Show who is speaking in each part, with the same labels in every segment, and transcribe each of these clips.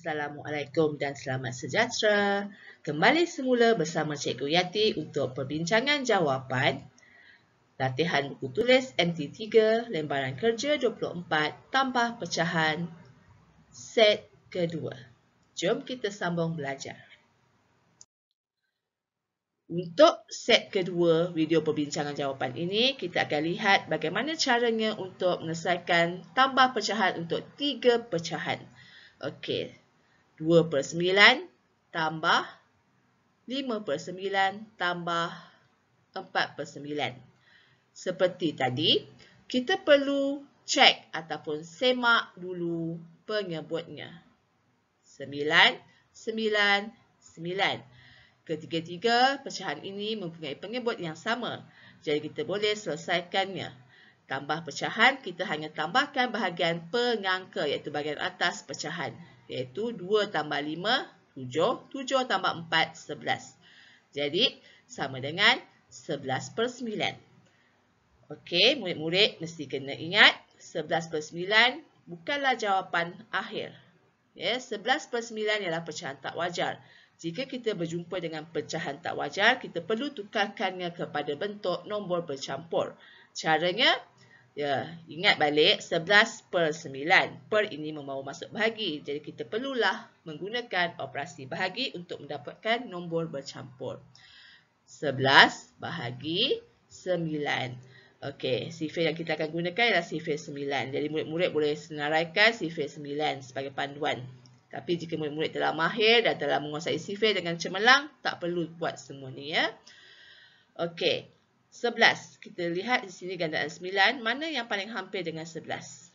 Speaker 1: Assalamualaikum dan selamat sejahtera. Kembali semula bersama Cikgu Yati untuk perbincangan jawapan latihan buku tulis MT3 lembaran kerja 24 tambah pecahan set kedua. Jom kita sambung belajar. Untuk set kedua video perbincangan jawapan ini, kita akan lihat bagaimana caranya untuk menyelesaikan tambah pecahan untuk tiga pecahan. Okey, 2 per 9 tambah 5 per 9 tambah 4 per 9. Seperti tadi, kita perlu cek ataupun semak dulu penyebutnya. 9, 9, 9. Ketiga-tiga pecahan ini mempunyai penyebut yang sama. Jadi kita boleh selesaikannya. Tambah pecahan, kita hanya tambahkan bahagian pengangka iaitu bahagian atas pecahan iaitu 2 tambah 5, 7, 7 tambah 4, 11. Jadi, sama dengan 11 per 9. Okey, murid-murid mesti kena ingat 11 per 9 bukanlah jawapan akhir. Ya, 11 per 9 ialah pecahan tak wajar. Jika kita berjumpa dengan pecahan tak wajar, kita perlu tukarkannya kepada bentuk nombor bercampur. Caranya, Ya, ingat balik 11 per 9. Per ini membawa masuk bahagi. Jadi kita perlulah menggunakan operasi bahagi untuk mendapatkan nombor bercampur. 11 bahagi 9. Okey, sifir yang kita akan gunakan ialah sifir 9. Jadi murid-murid boleh senaraikan sifir 9 sebagai panduan. Tapi jika murid-murid telah mahir dan telah menguasai sifir dengan cemerlang, tak perlu buat semua ni ya. Okey. 11. Kita lihat di sini gandaan 9. Mana yang paling hampir dengan 11?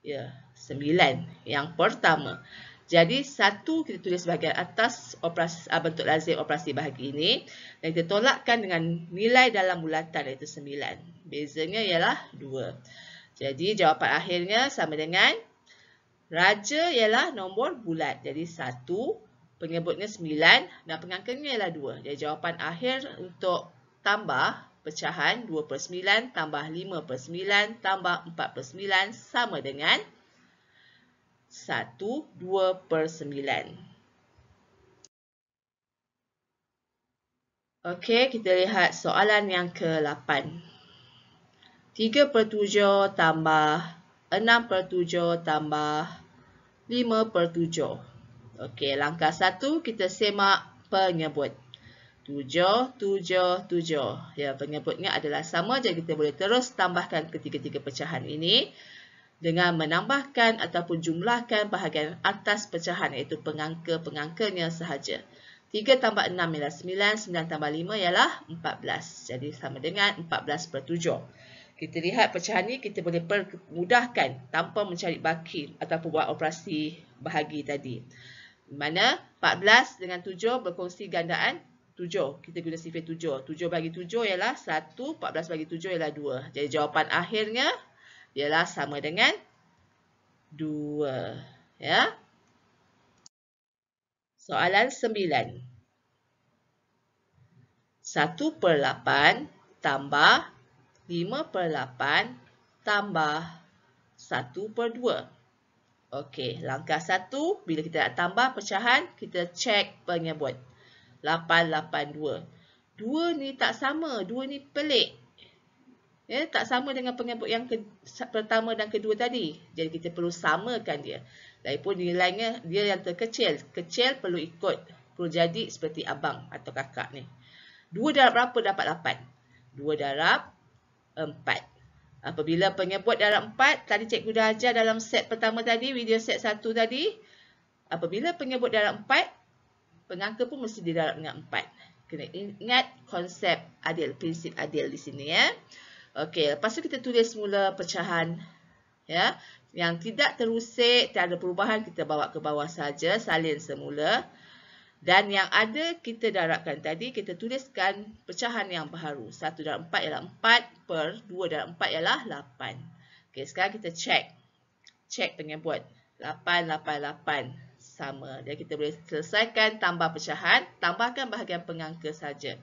Speaker 1: Ya, 9. Yang pertama. Jadi, satu kita tulis bahagian atas operasi, ah, bentuk lazim operasi bahagi ini. Dan kita tolakkan dengan nilai dalam bulatan iaitu 9. Bezanya ialah 2. Jadi, jawapan akhirnya sama dengan raja ialah nombor bulat. Jadi, satu Penyebutnya 9 dan pengangkannya ialah 2. Jadi, jawapan akhir untuk tambah pecahan 2 per 9 tambah 5 per 9 tambah 4 per 9 sama dengan 1, 2 per 9. Okey, kita lihat soalan yang ke-8. 3 per 7 tambah 6 per 7 tambah 5 per 7. Okey, langkah 1 kita semak penyebut tujuh, tujuh, tujuh. Ya, penyebutnya adalah sama. Jadi, kita boleh terus tambahkan ketiga-tiga pecahan ini dengan menambahkan ataupun jumlahkan bahagian atas pecahan iaitu pengangka-pengangkanya sahaja. 3 tambah 6 ialah 9, 9 tambah 5 ialah 14. Jadi, sama dengan 14 per 7. Kita lihat pecahan ini kita boleh permudahkan tanpa mencari baki ataupun buat operasi bahagi tadi. Di mana 14 dengan 7 berkongsi gandaan tujuh. Kita guna sifir tujuh. Tujuh bagi tujuh ialah satu. Empat belas bagi tujuh ialah dua. Jadi jawapan akhirnya ialah sama dengan dua. Ya. Soalan sembilan. Satu per lapan tambah lima per lapan tambah satu per dua. Okey, langkah satu, bila kita nak tambah pecahan, kita cek penyebut. 882. Dua ni tak sama. Dua ni pelik. Ya, tak sama dengan pengebut yang ke pertama dan kedua tadi. Jadi kita perlu samakan dia. pun nilainya dia yang terkecil. Kecil perlu ikut. Perlu jadi seperti abang atau kakak ni. Dua darab berapa dapat lapan? Dua darab empat. Apabila pengebut darab empat, tadi cikgu dah ajar dalam set pertama tadi, video set satu tadi. Apabila pengebut darab empat pengangka pun mesti didarab dengan 4. Kena ingat konsep adil, prinsip adil di sini ya. Okey, lepas tu kita tulis semula pecahan ya. Yang tidak terusik, tiada perubahan kita bawa ke bawah saja, salin semula. Dan yang ada kita darabkan tadi, kita tuliskan pecahan yang baru. 1 darab 4 ialah 4 per 2 darab 4 ialah 8. Okey, sekarang kita cek, cek pengen buat 8, 8, 8 sama. jadi kita boleh selesaikan tambah pecahan, tambahkan bahagian pengangka saja.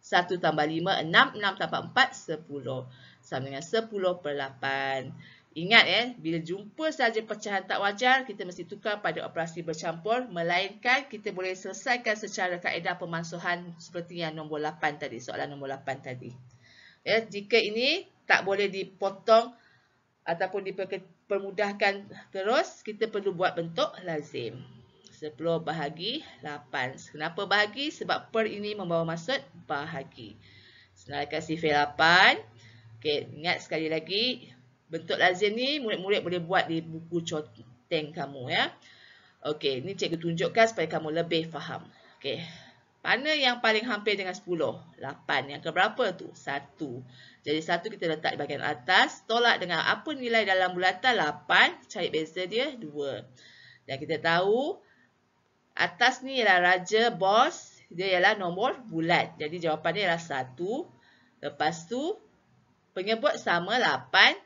Speaker 1: 1 tambah 5, 6, 6 tambah 4, 10. Sama dengan 10 per 8. Ingat eh, bila jumpa saja pecahan tak wajar, kita mesti tukar pada operasi bercampur. Melainkan kita boleh selesaikan secara kaedah pemansuhan seperti yang nombor 8 tadi, soalan nombor 8 tadi. Ya, jika ini tak boleh dipotong ataupun diperketahui, permudahkan terus, kita perlu buat bentuk lazim. 10 bahagi 8. Kenapa bahagi? Sebab per ini membawa maksud bahagi. Senaraikan sifir 8. Okay, ingat sekali lagi, bentuk lazim ni murid-murid boleh buat di buku conteng kamu ya. Okay, ini cikgu tunjukkan supaya kamu lebih faham. Okay. Mana yang paling hampir dengan 10? 8. Yang keberapa tu? 1. Jadi 1 kita letak di bahagian atas. Tolak dengan apa nilai dalam bulatan? 8. Cari beza dia. 2. Dan kita tahu atas ni ialah raja, bos. Dia ialah nombor bulat. Jadi jawapannya ialah 1. Lepas tu penyebut sama 8.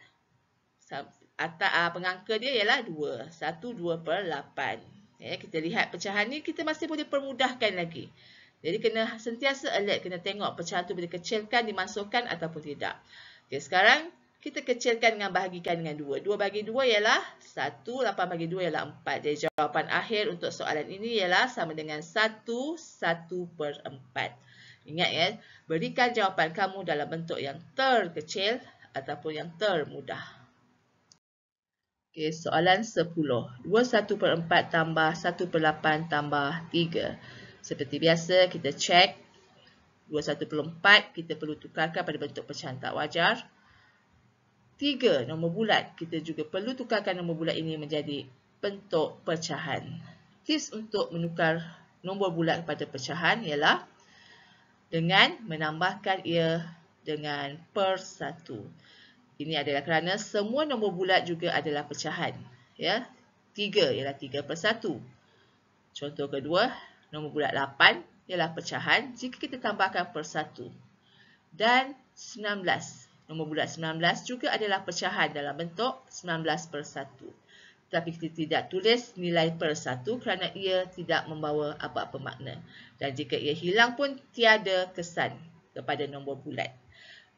Speaker 1: Atas, ah, pengangka dia ialah 2. 1, 2 per 8. Ya, kita lihat pecahan ni kita masih boleh permudahkan lagi. Jadi kena sentiasa alert, kena tengok pecahan tu boleh kecilkan, dimasukkan ataupun tidak. Okay sekarang kita kecilkan dengan bahagikan dengan 2. 2 bagi 2 ialah 1, 8 bagi 2 ialah 4. Jadi jawapan akhir untuk soalan ini ialah sama dengan 1, 1 per 4. Ingat ya, berikan jawapan kamu dalam bentuk yang terkecil ataupun yang termudah. Okay soalan 10. 2, 1 per 4 tambah 1 per 8 tambah 3. Seperti biasa, kita cek 21.4 kita perlu tukarkan pada bentuk pecahan tak wajar. Tiga Nombor bulat. Kita juga perlu tukarkan nombor bulat ini menjadi bentuk pecahan. Tips untuk menukar nombor bulat kepada pecahan ialah dengan menambahkan ia dengan per satu. Ini adalah kerana semua nombor bulat juga adalah pecahan. Ya, 3 ialah tiga per satu. Contoh kedua, Nombor bulat 8 ialah pecahan jika kita tambahkan per persatu. Dan 19. Nombor bulat 19 juga adalah pecahan dalam bentuk 19 per persatu. Tapi kita tidak tulis nilai per persatu kerana ia tidak membawa apa-apa makna. Dan jika ia hilang pun tiada kesan kepada nombor bulat.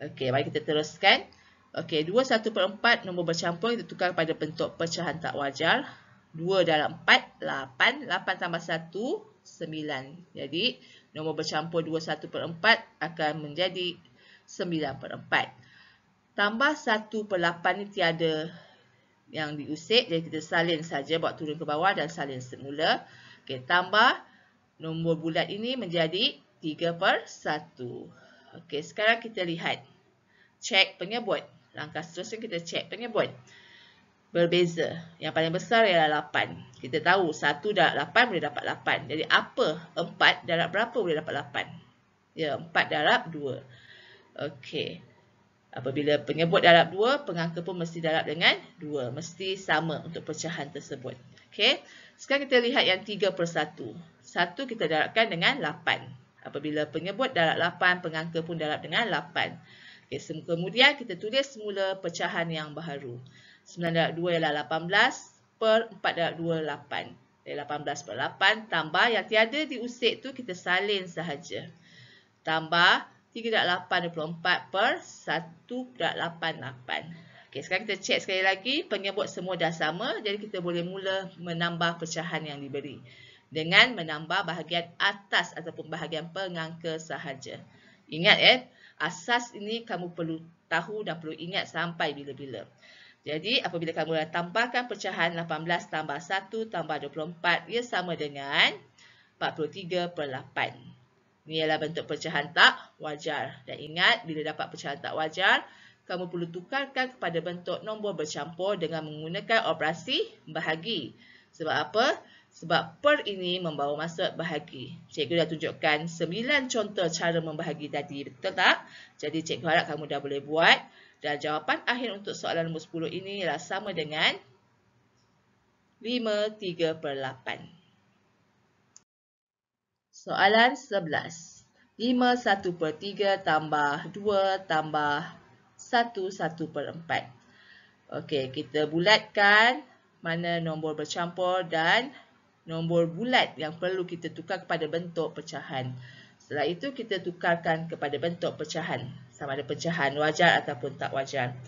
Speaker 1: Okey, mari kita teruskan. Okey, 2 1 per 4 nombor bercampur kita tukar pada bentuk pecahan tak wajar. 2 dalam 4, 8. 8 tambah 1, 9. Jadi, nombor bercampur 21 per 4 akan menjadi 9 per 4. Tambah 1 per 8 ni tiada yang diusik. Jadi, kita salin saja buat turun ke bawah dan salin semula. Okey, tambah nombor bulat ini menjadi 3 per 1. Okey, sekarang kita lihat. cek penyebut. Langkah seterusnya kita cek penyebut. Okey berbeza. Yang paling besar ialah 8. Kita tahu 1 darab 8 boleh dapat 8. Jadi apa 4 darab berapa boleh dapat 8? Ya, 4 darab 2. Okey. Apabila penyebut darab 2, pengangka pun mesti darab dengan 2. Mesti sama untuk pecahan tersebut. Okey. Sekarang kita lihat yang 3 per 1. 1 kita darabkan dengan 8. Apabila penyebut darab 8, pengangka pun darab dengan 8. Okey, kemudian kita tulis semula pecahan yang baru. 9 darab 2 ialah 18 per 4 darab 2 8. 18 per 8 tambah yang tiada diusik tu kita salin sahaja. Tambah 3 darab 8 24 per 1 darab 8 8. Okay, sekarang kita cek sekali lagi penyebut semua dah sama. Jadi kita boleh mula menambah pecahan yang diberi. Dengan menambah bahagian atas ataupun bahagian pengangka sahaja. Ingat eh, asas ini kamu perlu tahu dan perlu ingat sampai bila-bila. Jadi apabila kamu tambahkan pecahan 18 tambah 1 tambah 24 ia sama dengan 43 per 8. Ini ialah bentuk pecahan tak wajar. Dan ingat bila dapat pecahan tak wajar, kamu perlu tukarkan kepada bentuk nombor bercampur dengan menggunakan operasi bahagi. Sebab apa? Sebab per ini membawa masuk bahagi. Cikgu dah tunjukkan 9 contoh cara membahagi tadi, betul tak? Jadi cikgu harap kamu dah boleh buat. Dan jawapan akhir untuk soalan nombor 10 ini ialah sama dengan 5, 3 per 8. Soalan 11. 5, 1 per 3 tambah 2 tambah 1, 1 per 4. Okey, kita bulatkan mana nombor bercampur dan nombor bulat yang perlu kita tukar kepada bentuk pecahan. Setelah itu kita tukarkan kepada bentuk pecahan. Sama ada pecahan wajar ataupun tak wajar.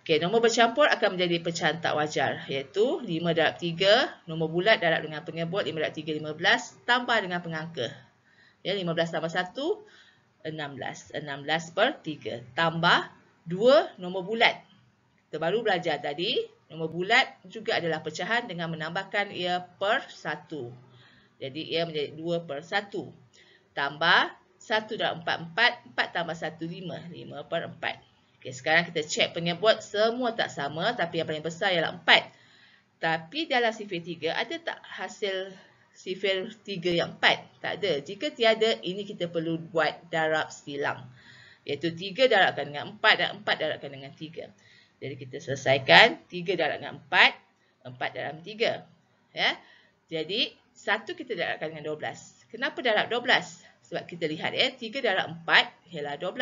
Speaker 1: Okey, nombor bercampur akan menjadi pecahan tak wajar iaitu 5 darab 3, nombor bulat darab dengan penyebut 5 darab 3, 15 tambah dengan pengangka. Ya, 15 tambah 1, 16. 16 per 3. Tambah 2 nombor bulat. Kita baru belajar tadi, nombor bulat juga adalah pecahan dengan menambahkan ia per 1. Jadi ia menjadi 2 per 1 tambah 1 darab 4, 4, 4 tambah 1, 5, 5 per 4. Okay, sekarang kita cek penyebut semua tak sama tapi yang paling besar ialah 4. Tapi dalam sifir 3 ada tak hasil sifir 3 yang 4? Tak ada. Jika tiada, ini kita perlu buat darab silang. Iaitu 3 darabkan dengan 4 dan 4 darabkan dengan 3. Jadi kita selesaikan 3 darab dengan 4, 4 dalam 3. Ya? Jadi 1 kita darabkan dengan 12. Kenapa darab 12? Sebab kita lihat ya, eh, 3 darab 4 ialah 12.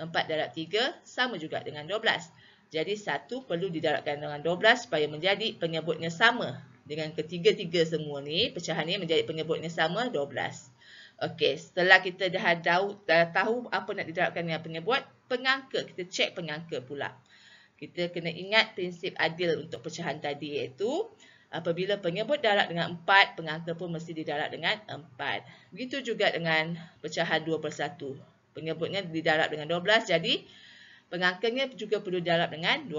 Speaker 1: 4 darab 3 sama juga dengan 12. Jadi 1 perlu didarabkan dengan 12 supaya menjadi penyebutnya sama. Dengan ketiga-tiga semua ni, pecahan ni menjadi penyebutnya sama 12. Okey, setelah kita dah tahu, dah tahu apa nak didarabkan dengan penyebut, pengangka, kita cek pengangka pula. Kita kena ingat prinsip adil untuk pecahan tadi iaitu apabila penyebut darab dengan 4, pengangka pun mesti didarab dengan 4. Begitu juga dengan pecahan 2 per 1. Penyebutnya didarab dengan 12, jadi pengangkanya juga perlu didarab dengan 12.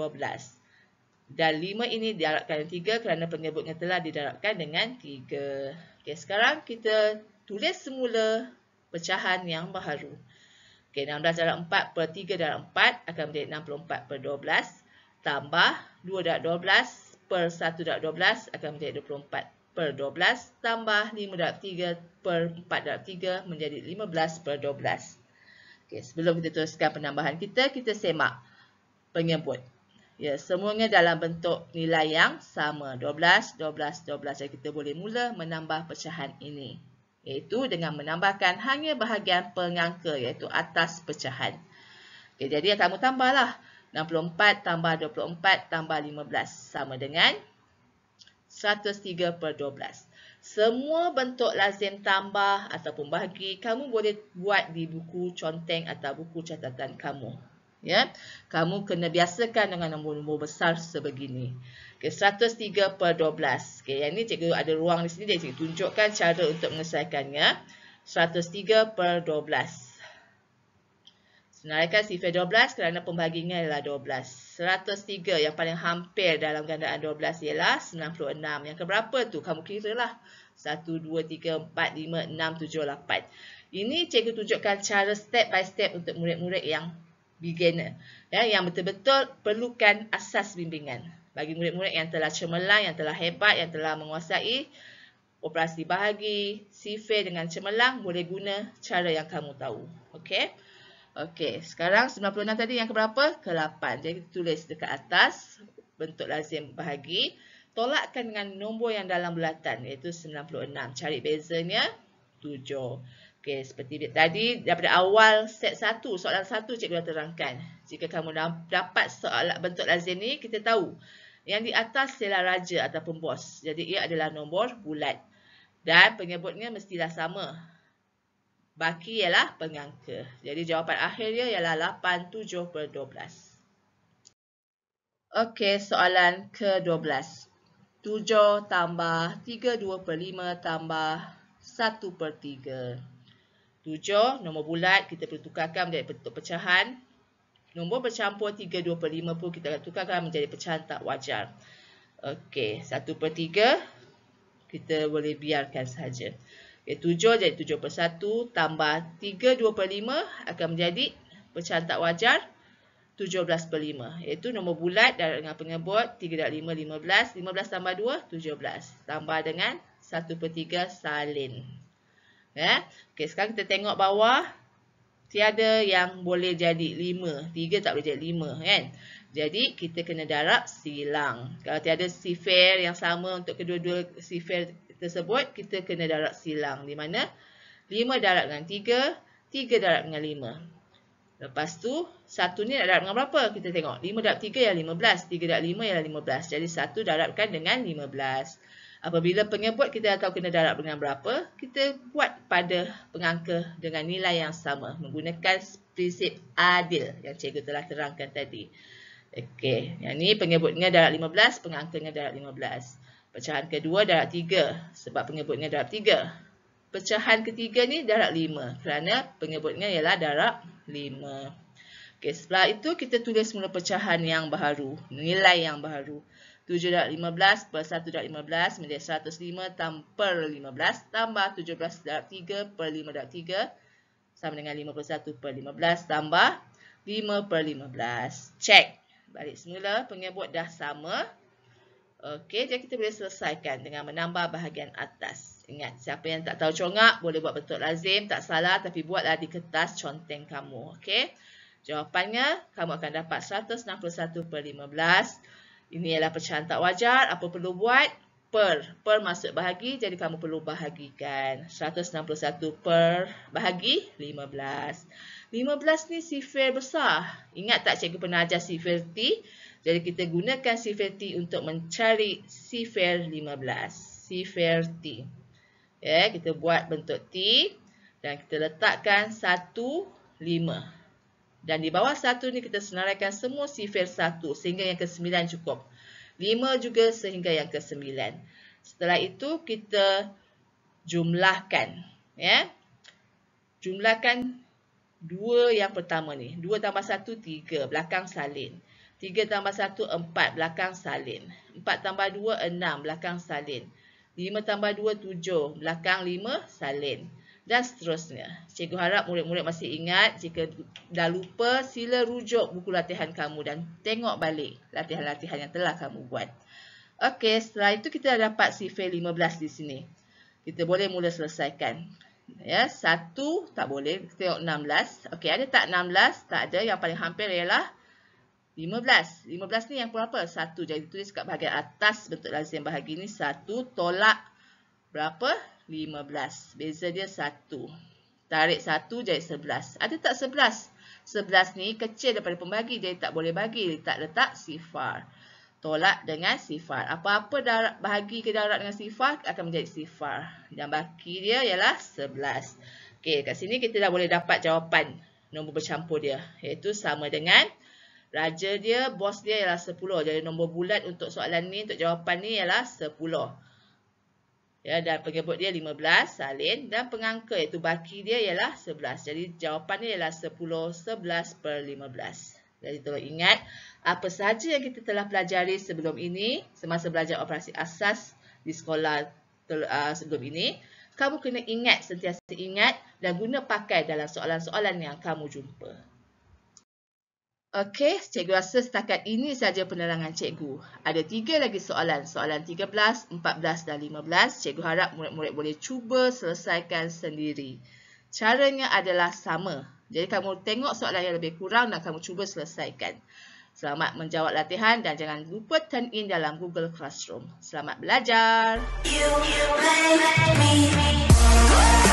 Speaker 1: Dan 5 ini didarabkan dengan 3 kerana penyebutnya telah didarabkan dengan 3. Okay, sekarang kita tulis semula pecahan yang baru. Okay, 16 darab 4 per 3 darab 4 akan menjadi 64 per 12 tambah 2 darab 12 per 1.12 akan menjadi 24 per 12 tambah 5.3 per 4.3 menjadi 15 per 12. Okay, sebelum kita teruskan penambahan kita, kita semak penyebut. Ya, semuanya dalam bentuk nilai yang sama. 12, 12, 12. Jadi kita boleh mula menambah pecahan ini. Iaitu dengan menambahkan hanya bahagian pengangka iaitu atas pecahan. Okay, jadi yang kamu tambahlah. 64 tambah 24 tambah 15 sama dengan 103 per 12. Semua bentuk lazim tambah ataupun bahagi kamu boleh buat di buku conteng atau buku catatan kamu. Ya, Kamu kena biasakan dengan nombor-nombor besar sebegini. Okay, 103 per 12. Okay, yang ini cikgu ada ruang di sini, dia cikgu tunjukkan cara untuk mengesahkannya. 103 per 12. Senaraikan sifir 12 kerana pembahagiannya adalah 12. 103 yang paling hampir dalam gandaan 12 ialah 96. Yang keberapa tu? Kamu kira lah. 1, 2, 3, 4, 5, 6, 7, 8. Ini cikgu tunjukkan cara step by step untuk murid-murid yang beginner. Ya, yang betul-betul perlukan asas bimbingan. Bagi murid-murid yang telah cemerlang, yang telah hebat, yang telah menguasai operasi bahagi, sifir dengan cemerlang, boleh guna cara yang kamu tahu. Okay? Okey, sekarang 96 tadi yang keberapa? Ke 8. Jadi kita tulis dekat atas bentuk lazim bahagi. Tolakkan dengan nombor yang dalam bulatan iaitu 96. Cari bezanya 7. Okey, seperti tadi daripada awal set 1, soalan 1 cikgu dah terangkan. Jika kamu dapat soalan bentuk lazim ni, kita tahu yang di atas ialah raja ataupun bos. Jadi ia adalah nombor bulat. Dan penyebutnya mestilah sama. Baki ialah pengangka. Jadi jawapan akhirnya ialah 87 per 12. Okey, soalan ke-12. 7 tambah 3, 2 per 5 tambah 1 per 3. 7, nombor bulat kita perlu tukarkan menjadi bentuk pecahan. Nombor bercampur 3, 2 per 5 pun kita akan tukarkan menjadi pecahan tak wajar. Okey, 1 per 3 kita boleh biarkan saja. Okay, 7 jadi 7 per 1 tambah 3 2 per 5 akan menjadi pecahan tak wajar 17 per 5. Iaitu nombor bulat dengan pengebut 3 dan 5 15. 15 tambah 2 17. Tambah dengan 1 per 3 salin. Yeah. Okay, sekarang kita tengok bawah. Tiada yang boleh jadi 5. 3 tak boleh jadi 5 kan. Jadi kita kena darab silang. Kalau tiada sifir yang sama untuk kedua-dua sifir tersebut, kita kena darab silang. Di mana 5 darab dengan 3, 3 darab dengan 5. Lepas tu, 1 ni nak darab dengan berapa? Kita tengok. 5 darab 3 ialah 15. 3 darab 5 ialah 15. Jadi 1 darabkan dengan 15. Apabila penyebut kita tahu kena darab dengan berapa, kita buat pada pengangka dengan nilai yang sama. Menggunakan prinsip adil yang cikgu telah terangkan tadi. Okey, yang ni penyebutnya darab 15, pengangkanya darab 15. 15. Pecahan kedua darab tiga, sebab pengebutnya darab tiga. Pecahan ketiga ni darab lima, kerana pengebutnya ialah darab lima. Okay, setelah itu kita tulis semula pecahan yang baru, nilai yang baru. 7 darab 15 per 1 darab 15 menjadi 105 tambah per 15 tambah 17 darab 3 per 5 darab 3 sama dengan 51 per 15 tambah 5 per 15. Check. Balik semula, pengebut dah sama. Okey, jadi kita boleh selesaikan dengan menambah bahagian atas. Ingat, siapa yang tak tahu congak, boleh buat bentuk lazim. Tak salah, tapi buatlah di kertas conteng kamu. Okey, jawapannya, kamu akan dapat 161 per 15. Ini adalah pecahan tak wajar. Apa perlu buat? Per. Per masuk bahagi, jadi kamu perlu bahagikan. 161 per bahagi 15. 15 ni sifir besar. Ingat tak cikgu pernah ajar sifir T? Jadi kita gunakan sifir T untuk mencari sifir 15. Sifir T. Ya, kita buat bentuk T dan kita letakkan 1, 5. Dan di bawah 1 ni kita senaraikan semua sifir 1 sehingga yang ke-9 cukup. 5 juga sehingga yang ke-9. Setelah itu kita jumlahkan. Ya. Jumlahkan 2 yang pertama ni. 2 tambah 1, 3. Belakang salin. Tiga tambah satu empat belakang salin. Empat tambah dua enam belakang salin. Lima tambah dua tujuh belakang lima salin. Dan seterusnya. Cikgu harap murid-murid masih ingat. Jika dah lupa, sila rujuk buku latihan kamu dan tengok balik latihan-latihan yang telah kamu buat. Okey, setelah itu kita dah dapat sifir 15 di sini. Kita boleh mula selesaikan. Ya, satu tak boleh. Kita tengok 16. Okey, ada tak 16? Tak ada. Yang paling hampir ialah 15. 15 ni yang berapa? 1. Jadi tulis kat bahagian atas bentuk lazim bahagian ni 1 tolak berapa? 15. Beza dia 1. Tarik 1 jadi 11. Ada tak 11? 11 ni kecil daripada pembagi jadi tak boleh bagi. Letak-letak sifar. Tolak dengan sifar. Apa-apa bahagi ke darab dengan sifar akan menjadi sifar. Yang baki dia ialah 11. Okey, kat sini kita dah boleh dapat jawapan nombor bercampur dia. Iaitu sama dengan 11. Raja dia, bos dia ialah 10. Jadi nombor bulat untuk soalan ni, untuk jawapan ni ialah 10. Ya, dan penyebut dia 15, salin. Dan pengangka iaitu baki dia ialah 11. Jadi jawapan dia ialah 10, 11 per 15. Jadi tolong ingat, apa sahaja yang kita telah pelajari sebelum ini, semasa belajar operasi asas di sekolah ah, sebelum ini, kamu kena ingat, sentiasa ingat dan guna pakai dalam soalan-soalan yang kamu jumpa. Okey, cikgu rasa setakat ini saja penerangan cikgu. Ada tiga lagi soalan. Soalan 13, 14 dan 15. Cikgu harap murid-murid boleh cuba selesaikan sendiri. Caranya adalah sama. Jadi kamu tengok soalan yang lebih kurang dan kamu cuba selesaikan. Selamat menjawab latihan dan jangan lupa turn in dalam Google Classroom. Selamat belajar! You, you